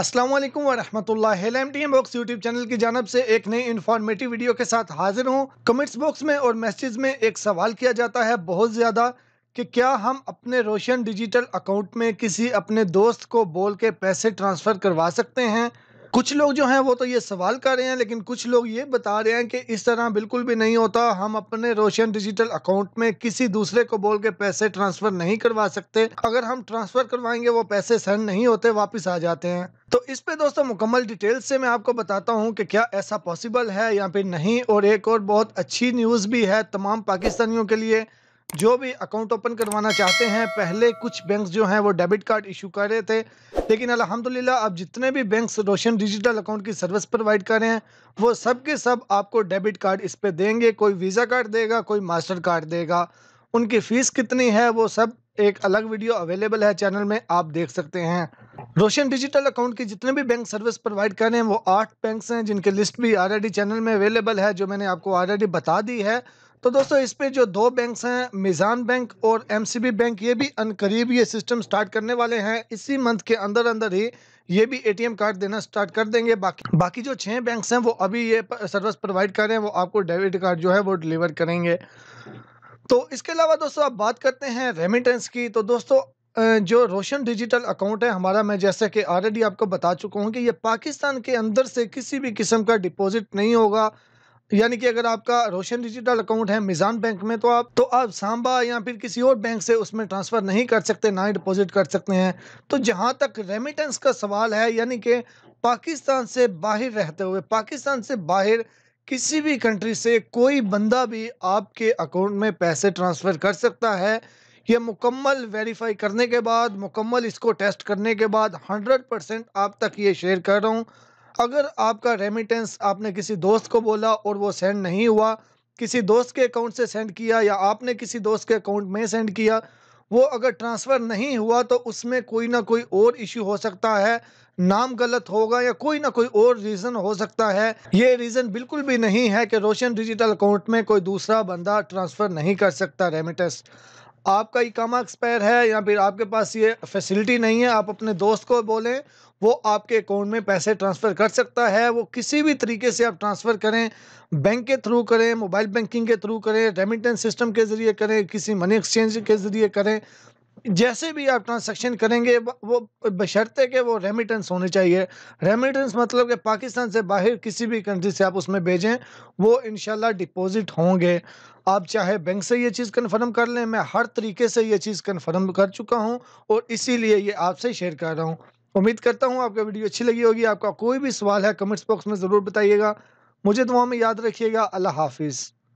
असलम हेल M T M box YouTube channel की जानब से एक नई इन्फॉर्मेटिव वीडियो के साथ हाजिर हूँ कमेंट्स बॉक्स में और मैसेज में एक सवाल किया जाता है बहुत ज़्यादा कि क्या हम अपने रोशन डिजिटल अकाउंट में किसी अपने दोस्त को बोल के पैसे ट्रांसफ़र करवा सकते हैं कुछ लोग जो हैं वो तो ये सवाल कर रहे हैं लेकिन कुछ लोग ये बता रहे हैं कि इस तरह बिल्कुल भी नहीं होता हम अपने रोशन डिजिटल अकाउंट में किसी दूसरे को बोल के पैसे ट्रांसफर नहीं करवा सकते अगर हम ट्रांसफर करवाएंगे वो पैसे सेंड नहीं होते वापस आ जाते हैं तो इस पे दोस्तों मुकम्मल डिटेल से मैं आपको बताता हूँ कि क्या ऐसा पॉसिबल है या फिर नहीं और एक और बहुत अच्छी न्यूज़ भी है तमाम पाकिस्तानियों के लिए जो भी अकाउंट ओपन करवाना चाहते हैं पहले कुछ बैंक्स जो हैं वो डेबिट कार्ड इशू कर रहे थे लेकिन अल्हम्दुलिल्लाह अब जितने भी बैंक्स रोशन डिजिटल अकाउंट की सर्विस प्रोवाइड कर रहे हैं वो सब के सब आपको डेबिट कार्ड इस पर देंगे कोई वीज़ा कार्ड देगा कोई मास्टर कार्ड देगा उनकी फ़ीस कितनी है वो सब एक अलग वीडियो अवेलेबल है चैनल में आप देख सकते हैं रोशन डिजिटल अकाउंट की जितने भी बैंक सर्विस प्रोवाइड कर रहे हैं वो आठ बैंक्स हैं जिनके लिस्ट भी ऑलरेडी चैनल में अवेलेबल है जो मैंने आपको ऑलरेडी बता दी है तो दोस्तों इस पे जो दो बैंक्स हैं मिज़ान बैंक और एमसीबी बैंक ये भी अनकरीब ये सिस्टम स्टार्ट करने वाले हैं इसी मंथ के अंदर अंदर ही ये भी एटीएम कार्ड देना स्टार्ट कर देंगे बाकी बाकी जो छः बैंक्स हैं वो अभी ये सर्विस प्रोवाइड कर रहे हैं वो आपको डेबिट कार्ड जो है वो डिलीवर करेंगे तो इसके अलावा दोस्तों आप बात करते हैं रेमिटेंस की तो दोस्तों जो रोशन डिजिटल अकाउंट है हमारा मैं जैसे कि ऑलरेडी आपको बता चुका हूँ कि ये पाकिस्तान के अंदर से किसी भी किस्म का डिपॉजिट नहीं होगा यानी कि अगर आपका रोशन डिजिटल अकाउंट है मिजान बैंक में तो आप तो आप सांबा या फिर किसी और बैंक से उसमें ट्रांसफ़र नहीं कर सकते ना ही डिपॉजिट कर सकते हैं तो जहाँ तक रेमिटेंस का सवाल है यानी कि पाकिस्तान से बाहर रहते हुए पाकिस्तान से बाहर किसी भी कंट्री से कोई बंदा भी आपके अकाउंट में पैसे ट्रांसफ़र कर सकता है ये मुकम्मल वेरीफाई करने के बाद मुकम्मल इसको टेस्ट करने के बाद 100 परसेंट आप तक ये शेयर कर रहा हूँ अगर आपका रेमिटेंस आपने किसी दोस्त को बोला और वो सेंड नहीं हुआ किसी दोस्त के अकाउंट से सेंड किया या आपने किसी दोस्त के अकाउंट में सेंड किया वो अगर ट्रांसफ़र नहीं हुआ तो उसमें कोई ना कोई और इशू हो सकता है नाम गलत होगा या कोई ना कोई और रीज़न हो सकता है ये रीज़न बिल्कुल भी नहीं है कि रोशन डिजिटल अकाउंट में कोई दूसरा बंदा ट्रांसफ़र नहीं कर सकता रेमिटेंस आपका इकामा एक्सपायर है या फिर आपके पास ये फैसिलिटी नहीं है आप अपने दोस्त को बोलें वो आपके अकाउंट में पैसे ट्रांसफ़र कर सकता है वो किसी भी तरीके से आप ट्रांसफ़र करें बैंक के थ्रू करें मोबाइल बैंकिंग के थ्रू करें रेमिटेंस सिस्टम के ज़रिए करें किसी मनी एक्सचेंज के ज़रिए करें जैसे भी आप ट्रांसक्शन करेंगे वो बशर्ते कि वो रेमिटेंस होने चाहिए रेमिटेंस मतलब कि पाकिस्तान से बाहर किसी भी कंट्री से आप उसमें भेजें वो इन डिपॉजिट होंगे आप चाहे बैंक से ये चीज़ कन्फर्म कर लें मैं हर तरीके से ये चीज़ कन्फर्म कर चुका हूँ और इसीलिए ये आपसे शेयर कर रहा हूँ उम्मीद करता हूँ आपका वीडियो अच्छी लगी होगी आपका कोई भी सवाल है कमेंट्स बॉक्स में ज़रूर बताइएगा मुझे दुआ में याद रखिएगा अल्लाह हाफिज़